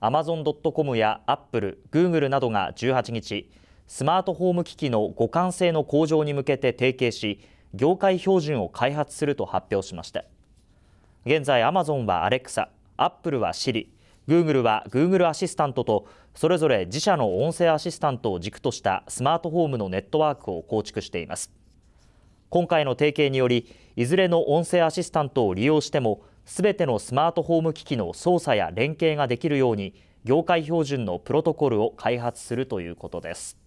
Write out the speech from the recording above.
アマゾン・ドット・コムやアップル、グーグルなどが18日、スマートホーム機器の互換性の向上に向けて提携し、業界標準を開発すると発表しました。現在、アマゾンはアレクサ、アップルはシリ、グーグルは Google アシスタントと、それぞれ自社の音声アシスタントを軸としたスマートホームのネットワークを構築しています。今回の提携により、いずれの音声アシスタントを利用しても、すべてのスマートホーム機器の操作や連携ができるように業界標準のプロトコルを開発するということです。